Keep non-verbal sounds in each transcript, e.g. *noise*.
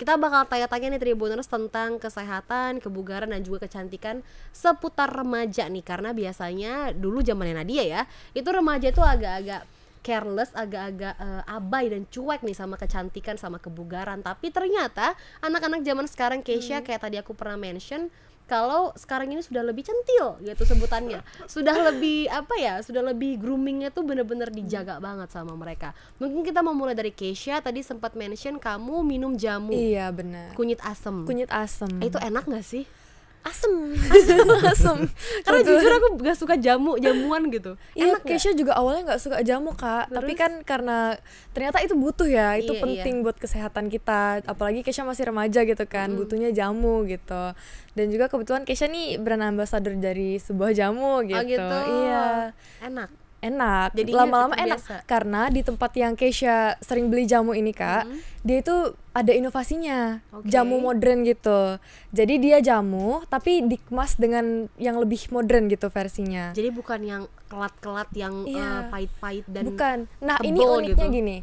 Kita bakal tanya-tanya nih Tribuners tentang kesehatan, kebugaran dan juga kecantikan seputar remaja nih karena biasanya dulu zamannya Nadia ya, itu remaja itu agak-agak careless, agak-agak uh, abai dan cuek nih sama kecantikan sama kebugaran. Tapi ternyata anak-anak zaman sekarang Keisha hmm. kayak tadi aku pernah mention kalau sekarang ini sudah lebih centil gitu sebutannya sudah lebih apa ya sudah lebih groomingnya tuh bener-bener dijaga hmm. banget sama mereka mungkin kita mau mulai dari Keisha tadi sempat mention kamu minum jamu iya benar kunyit asem kunyit asem eh, itu enak gak sih asem asem *laughs* asem karena jujur aku gak suka jamu jamuan gitu iya Kesha juga awalnya gak suka jamu kak Terus? tapi kan karena ternyata itu butuh ya iya, itu iya, penting iya. buat kesehatan kita apalagi Kesha masih remaja gitu kan hmm. butuhnya jamu gitu dan juga kebetulan Kesha nih brand ambassador dari sebuah jamu oh, gitu, oh, gitu. iya enak enak jadi lama-lama enak biasa. karena di tempat yang Keisha sering beli jamu ini kak hmm. dia itu ada inovasinya okay. jamu modern gitu jadi dia jamu tapi dikemas dengan yang lebih modern gitu versinya jadi bukan yang kelat-kelat yang yeah. uh, iya. pahit-pahit dan bukan nah ini gitu. uniknya gitu. gini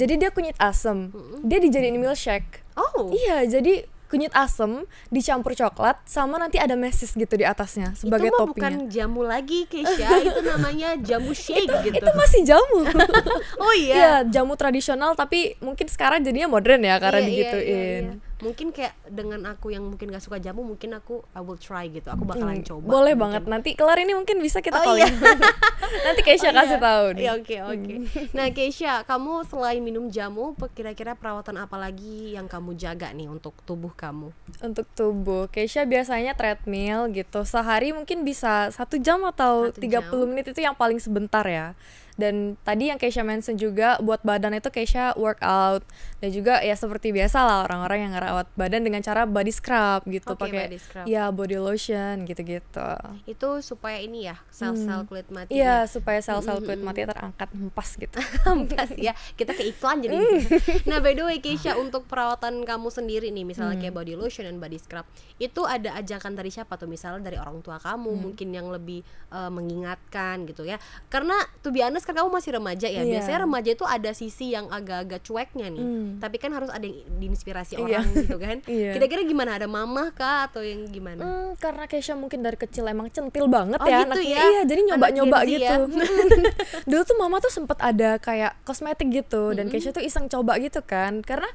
jadi dia kunyit asem hmm. dia dijadiin milkshake oh iya jadi kunyit asem dicampur coklat sama nanti ada mesis gitu di atasnya sebagai itu mah toppingnya. bukan jamu lagi Keisha *laughs* itu namanya jamu shake itu, gitu itu masih jamu *laughs* oh iya. iya jamu tradisional tapi mungkin sekarang jadinya modern ya karena iya, iya, iya digituin iya, iya, iya mungkin kayak dengan aku yang mungkin gak suka jamu mungkin aku I will try gitu aku bakalan hmm, coba boleh mungkin. banget nanti kelar ini mungkin bisa kita oh, iya. Ya. *laughs* nanti Keisha oh, iya. kasih iya. tahu oke oke okay, hmm. okay. nah Keisha kamu selain minum jamu kira-kira perawatan apa lagi yang kamu jaga nih untuk tubuh kamu untuk tubuh Keisha biasanya treadmill gitu sehari mungkin bisa satu jam atau satu 30 jam. menit itu yang paling sebentar ya dan tadi yang Keisha mention juga buat badan itu Keisha workout dan juga ya seperti biasa lah orang-orang yang ngerawat badan dengan cara body scrub gitu okay, pakai ya body lotion gitu-gitu itu supaya ini ya sel-sel hmm. kulit mati iya ya, supaya sel-sel kulit mati terangkat hempas gitu *laughs* hempas ya kita ke iklan jadi gitu. mm. *laughs* nah by the way Keisha untuk perawatan kamu sendiri nih misalnya hmm. kayak body lotion dan body scrub itu ada ajakan dari siapa tuh misalnya dari orang tua kamu hmm. mungkin yang lebih uh, mengingatkan gitu ya karena tuh biasanya podcast kan kamu masih remaja ya. Yeah. Biasanya remaja itu ada sisi yang agak-agak cueknya nih. Mm. Tapi kan harus ada yang diinspirasi iya. orang yeah. gitu kan. kira *laughs* Kira-kira gimana ada mama kah atau yang gimana? Mm, karena Kesha mungkin dari kecil emang centil banget oh, ya gitu anaknya. Ya? Iya, jadi nyoba-nyoba nyoba gitu. Ya? *laughs* Dulu tuh mama tuh sempat ada kayak kosmetik gitu mm -hmm. dan Kesha tuh iseng coba gitu kan. Karena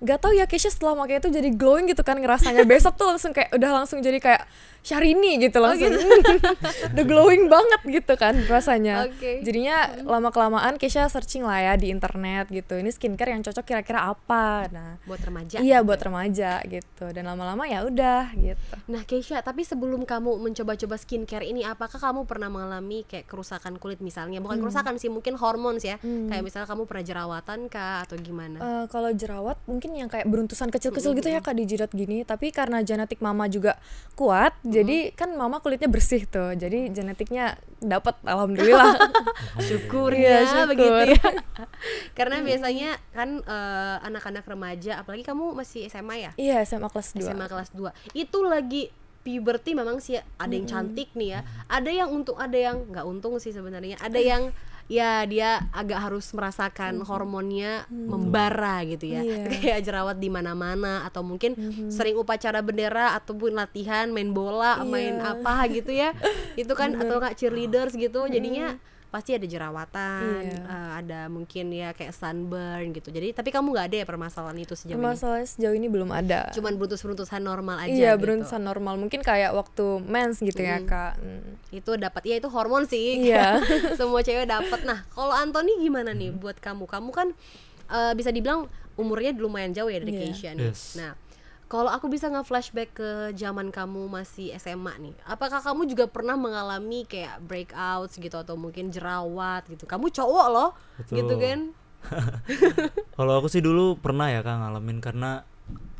gak tau ya Kesha setelah makanya tuh jadi glowing gitu kan ngerasanya besok tuh langsung kayak udah langsung jadi kayak Syahrini gitu oh, langsung. Oh, gitu. *laughs* The glowing banget gitu kan rasanya. Okay. Jadinya hmm. lama-kelamaan Kesha searching lah ya di internet gitu. Ini skincare yang cocok kira-kira apa. Nah, buat remaja. Iya, gitu. buat remaja gitu. Dan lama-lama ya udah gitu. Nah, Kesha tapi sebelum kamu mencoba-coba skincare ini apakah kamu pernah mengalami kayak kerusakan kulit misalnya? Bukan hmm. kerusakan sih, mungkin hormon ya. Hmm. Kayak misalnya kamu pernah jerawatan kah atau gimana? Uh, kalau jerawat mungkin yang kayak beruntusan kecil-kecil -hmm. gitu ya Kak di jidat gini, tapi karena genetik mama juga kuat jadi hmm. kan mama kulitnya bersih tuh. Jadi hmm. genetiknya dapat *laughs* alhamdulillah. syukur ya, ya syukur. begitu ya. *laughs* Karena hmm. biasanya kan eh, anak-anak uh, remaja apalagi kamu masih SMA ya? Iya, SMA kelas 2. SMA kelas 2. Itu lagi puberty memang sih ada yang hmm. cantik nih ya. Ada yang untung, ada yang nggak untung sih sebenarnya. Ada eh. yang ya dia agak harus merasakan mm -hmm. hormonnya mm. membara gitu ya yeah. *laughs* kayak jerawat di mana-mana atau mungkin mm -hmm. sering upacara bendera ataupun latihan main bola yeah. main apa gitu ya *laughs* itu kan atau nggak cheerleaders gitu jadinya mm -hmm pasti ada jerawatan iya. uh, ada mungkin ya kayak sunburn gitu jadi tapi kamu nggak ada ya permasalahan itu sejauh permasalahan sejauh ini belum ada cuman beruntus-beruntusan normal aja iya gitu. beruntusan normal mungkin kayak waktu mens gitu ya, hmm. ya kak hmm. itu dapat ya itu hormon sih iya *laughs* semua cewek dapat nah kalau Anthony gimana nih hmm. buat kamu kamu kan uh, bisa dibilang umurnya lumayan jauh ya dari yeah. Keisha nih yes. nah kalau aku bisa nge-flashback ke zaman kamu masih SMA nih, apakah kamu juga pernah mengalami kayak breakouts gitu atau mungkin jerawat gitu? Kamu cowok loh, Betul. gitu kan? *laughs* Kalau aku sih dulu pernah ya kang ngalamin karena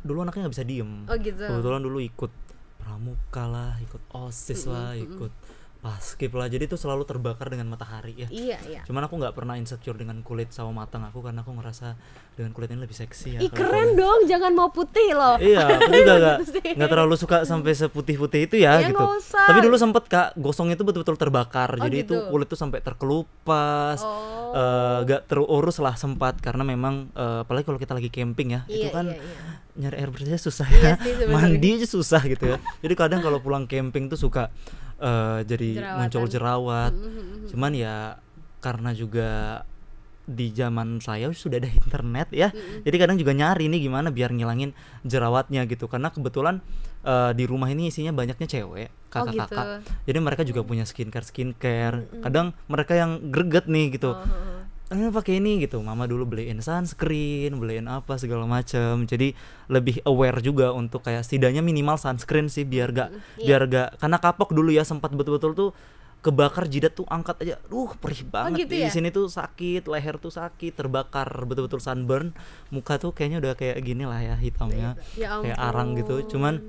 dulu anaknya nggak bisa diem. Oh gitu. Kebetulan dulu ikut pramuka lah, ikut osis mm -mm, lah, ikut pas ah, skip lah jadi tuh selalu terbakar dengan matahari ya iya iya cuman aku nggak pernah insecure dengan kulit sawo matang aku karena aku ngerasa dengan kulit ini lebih seksi ya Ih, keren kulit. dong jangan mau putih loh iya aku juga gak, *laughs* gitu gak terlalu suka sampai seputih putih itu ya, ya gitu tapi dulu sempet kak gosongnya itu betul betul terbakar oh, jadi gitu. itu kulit tuh sampai terkelupas oh. uh, eh, gak terurus lah sempat karena memang uh, apalagi kalau kita lagi camping ya iya, itu kan iya, iya. nyari air bersih susah iya ya iya, sih, mandi aja susah gitu ya jadi kadang kalau pulang camping tuh suka uh, jadi Jerawatan. muncul jerawat. Mm-hmm, mm-hmm, mm-hmm. Cuman ya karena juga di zaman saya sudah ada internet ya. Jadi kadang juga nyari nih gimana biar ngilangin jerawatnya gitu. Karena kebetulan uh, di rumah ini isinya banyaknya cewek, kakak-kakak. Oh, gitu. Jadi mereka juga punya skincare-skincare. Kadang mereka yang greget nih gitu. Oh. oh, oh ini pakai ini gitu mama dulu beliin sunscreen beliin apa segala macam jadi lebih aware juga untuk kayak setidaknya minimal sunscreen sih biar gak yeah. biar gak karena kapok dulu ya sempat betul-betul tuh kebakar jidat tuh angkat aja, duh perih oh, banget oh gitu ya? di sini tuh sakit, leher tuh sakit, terbakar betul-betul sunburn, muka tuh kayaknya udah kayak gini lah ya hitamnya, ya, kayak arang gitu, cuman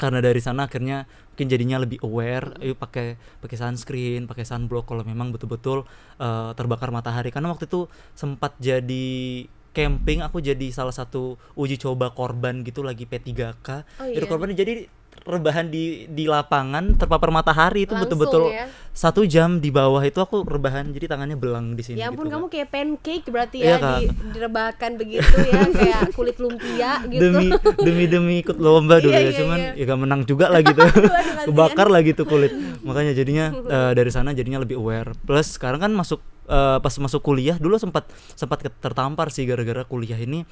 karena dari sana akhirnya mungkin jadinya lebih aware yuk pakai pakai sunscreen pakai sunblock kalau memang betul-betul uh, terbakar matahari karena waktu itu sempat jadi camping aku jadi salah satu uji coba korban gitu lagi P3K. Oh, iya. Jadi korban jadi rebahan di di lapangan terpapar matahari itu betul-betul ya? satu jam di bawah itu aku rebahan jadi tangannya belang di sini. Ya gitu, ampun gitu, kamu kayak pancake berarti ya, ya kan? di, direbahkan begitu ya *laughs* kayak kulit lumpia gitu. Demi demi demi ikut lomba dulu iya, ya iya, cuman iya. ya gak menang juga lah gitu. *laughs* Kebakar lah gitu kulit. *laughs* Makanya jadinya uh, dari sana jadinya lebih aware. Plus sekarang kan masuk uh, pas masuk kuliah dulu sempat sempat tertampar sih gara-gara kuliah ini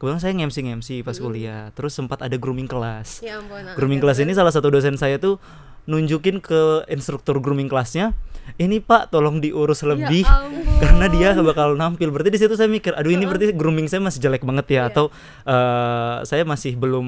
kebetulan saya ngemsi ngemsi pas hmm. kuliah terus sempat ada grooming kelas ya ampun, ah, grooming kelas ini salah satu dosen saya tuh nunjukin ke instruktur grooming kelasnya ini pak tolong diurus ya lebih ya karena dia bakal nampil berarti di situ saya mikir aduh ini berarti grooming saya masih jelek banget ya ya. atau uh, saya masih belum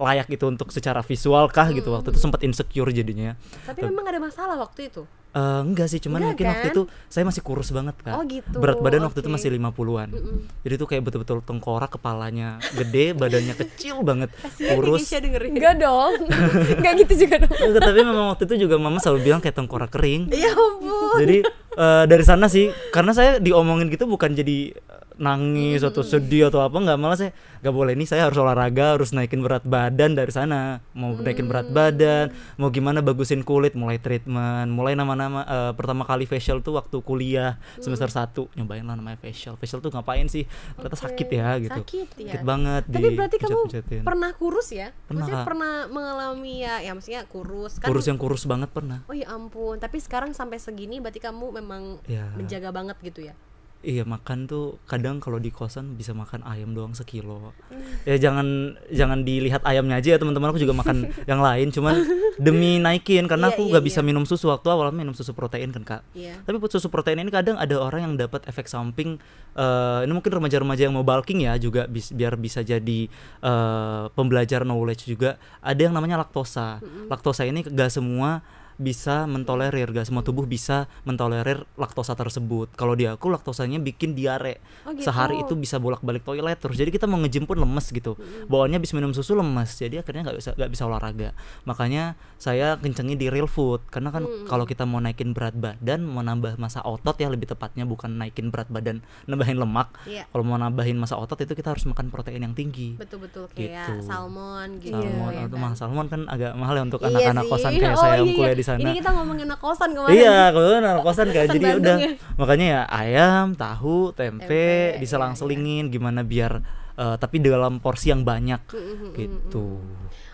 layak itu untuk secara visual kah gitu hmm. waktu itu sempat insecure jadinya tapi memang ada masalah waktu itu Uh, enggak sih, cuman enggak, mungkin kan? waktu itu saya masih kurus banget kan. Oh gitu. Berat badan okay. waktu itu masih 50-an. Mm -mm. Jadi itu kayak betul-betul tengkorak, kepalanya gede, badannya kecil banget, Kasian ya kurus. Enggak dong. *laughs* enggak gitu juga dong. Enggak, tapi memang waktu itu juga mama selalu bilang kayak tengkorak kering. Ya ampun. Jadi uh, dari sana sih karena saya diomongin gitu bukan jadi nangis atau sedih atau apa nggak malah saya nggak boleh ini saya harus olahraga harus naikin berat badan dari sana mau naikin berat mm. badan mau gimana bagusin kulit mulai treatment mulai nama-nama uh, pertama kali facial tuh waktu kuliah mm. semester 1 nyobain lah namanya facial facial tuh ngapain sih ternyata okay. sakit ya gitu sakit, ya. sakit banget tapi berarti kamu pernah kurus ya pernah maksudnya pernah mengalami ya ya maksudnya kurus kan kurus yang kurus banget pernah oh ya ampun tapi sekarang sampai segini berarti kamu memang ya. menjaga banget gitu ya Iya makan tuh kadang kalau di kosan bisa makan ayam doang sekilo. Hmm. Ya jangan jangan dilihat ayamnya aja ya teman-teman. Aku juga makan *laughs* yang lain. Cuman demi naikin karena iya, aku iya, nggak iya, bisa iya. minum susu waktu awal minum susu protein kan kak. Iya. Tapi susu protein ini kadang ada orang yang dapat efek samping. Uh, ini mungkin remaja-remaja yang mau bulking ya juga bi biar bisa jadi uh, pembelajar knowledge juga. Ada yang namanya laktosa. Laktosa ini gak semua bisa mentolerir gak semua tubuh bisa mentolerir laktosa tersebut kalau di aku laktosanya bikin diare oh, gitu. sehari itu bisa bolak balik toilet terus jadi kita mau ngejem pun lemes gitu bawaannya habis minum susu lemes jadi akhirnya nggak bisa nggak bisa olahraga makanya saya kencengnya di real food karena kan hmm. kalau kita mau naikin berat badan mau nambah masa otot ya lebih tepatnya bukan naikin berat badan *laughs* nambahin lemak yeah. kalau mau nambahin masa otot itu kita harus makan protein yang tinggi betul betul kayak gitu. salmon gitu salmon iya, atau iya, kan? salmon kan agak mahal ya untuk iya anak-anak yeah, kosan kayak *laughs* oh, saya yang kuliah di sana. Ini kita ngomongin anak kosan kemarin. Iya, kemarin anak kosan kan. Jadi udah ya. makanya ya ayam, tahu, tempe, tempe diselang-selingin iya. iya. gimana biar uh, tapi dalam porsi yang banyak mm -hmm, gitu.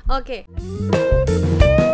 Oke. Okay.